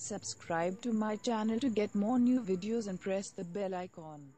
Subscribe to my channel to get more new videos and press the bell icon.